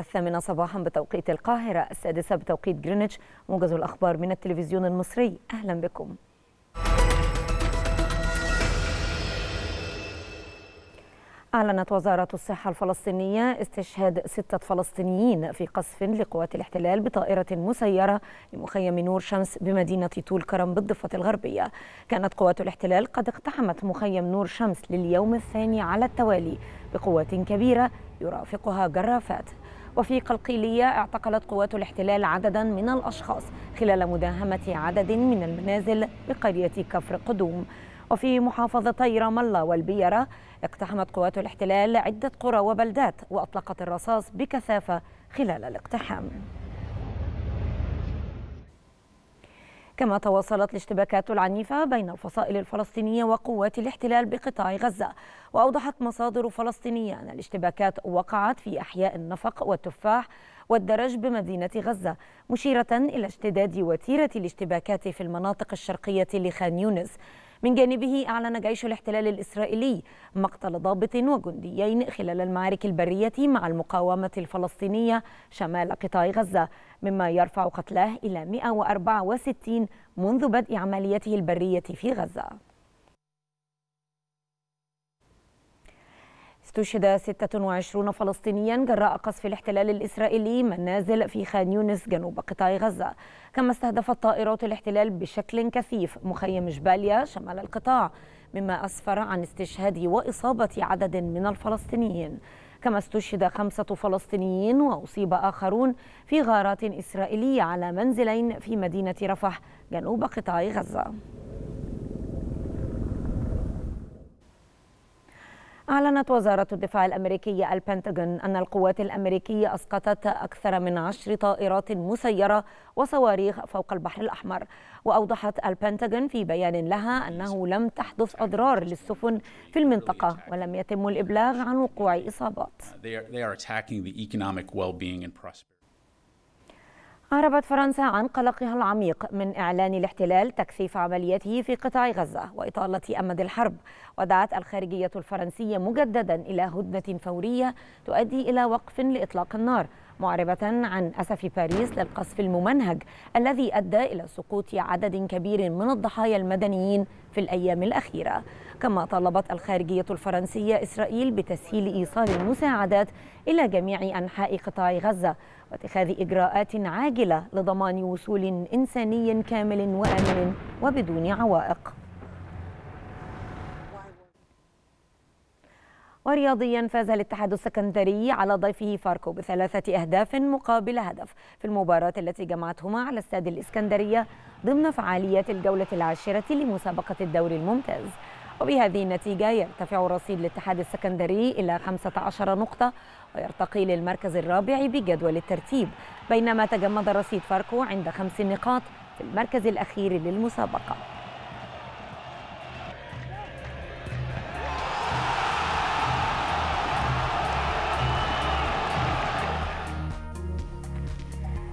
الثامنة صباحا بتوقيت القاهرة السادسة بتوقيت جرينتش موجز الأخبار من التلفزيون المصري أهلا بكم أعلنت وزارة الصحة الفلسطينية استشهاد ستة فلسطينيين في قصف لقوات الاحتلال بطائرة مسيرة لمخيم نور شمس بمدينة طول كرم بالضفة الغربية كانت قوات الاحتلال قد اقتحمت مخيم نور شمس لليوم الثاني على التوالي بقوات كبيرة يرافقها جرافات وفي قلقيلية اعتقلت قوات الاحتلال عددا من الأشخاص خلال مداهمة عدد من المنازل بقرية كفر قدوم وفي محافظتي رام الله والبيرة اقتحمت قوات الاحتلال عدة قرى وبلدات وأطلقت الرصاص بكثافة خلال الاقتحام كما تواصلت الاشتباكات العنيفة بين الفصائل الفلسطينية وقوات الاحتلال بقطاع غزة وأوضحت مصادر فلسطينية أن الاشتباكات وقعت في أحياء النفق والتفاح والدرج بمدينة غزة مشيرة إلى اشتداد وتيرة الاشتباكات في المناطق الشرقية لخان يونس من جانبه أعلن جيش الاحتلال الإسرائيلي مقتل ضابط وجنديين خلال المعارك البرية مع المقاومة الفلسطينية شمال قطاع غزة مما يرفع قتلاه إلى 164 منذ بدء عمليته البرية في غزة استشهد 26 فلسطينيا جراء قصف الاحتلال الإسرائيلي منازل في خان يونس جنوب قطاع غزة كما استهدفت طائرات الاحتلال بشكل كثيف مخيم جباليا شمال القطاع مما أسفر عن استشهاد وإصابة عدد من الفلسطينيين كما استشهد خمسة فلسطينيين وأصيب آخرون في غارات إسرائيلية على منزلين في مدينة رفح جنوب قطاع غزة أعلنت وزارة الدفاع الأمريكية البنتاغون أن القوات الأمريكية أسقطت أكثر من عشر طائرات مسيرة وصواريخ فوق البحر الأحمر وأوضحت البنتاغون في بيان لها أنه لم تحدث أضرار للسفن في المنطقة ولم يتم الإبلاغ عن وقوع إصابات أعربت فرنسا عن قلقها العميق من إعلان الاحتلال تكثيف عملياته في قطاع غزة وإطالة أمد الحرب ودعت الخارجية الفرنسية مجددا إلى هدنة فورية تؤدي إلى وقف لإطلاق النار معربة عن أسف باريس للقصف الممنهج الذي أدى إلى سقوط عدد كبير من الضحايا المدنيين في الأيام الأخيرة كما طالبت الخارجية الفرنسية إسرائيل بتسهيل إيصال المساعدات إلى جميع أنحاء قطاع غزة واتخاذ إجراءات عاجلة لضمان وصول إنساني كامل وآمن وبدون عوائق ورياضيا فاز الاتحاد السكندري على ضيفه فاركو بثلاثة أهداف مقابل هدف في المباراة التي جمعتهما على استاد الإسكندرية ضمن فعاليات الجولة العاشرة لمسابقة الدوري الممتاز وبهذه النتيجة يرتفع رصيد الاتحاد السكندري إلى 15 نقطة ويرتقي للمركز الرابع بجدول الترتيب بينما تجمد رصيد فاركو عند خمس نقاط في المركز الأخير للمسابقة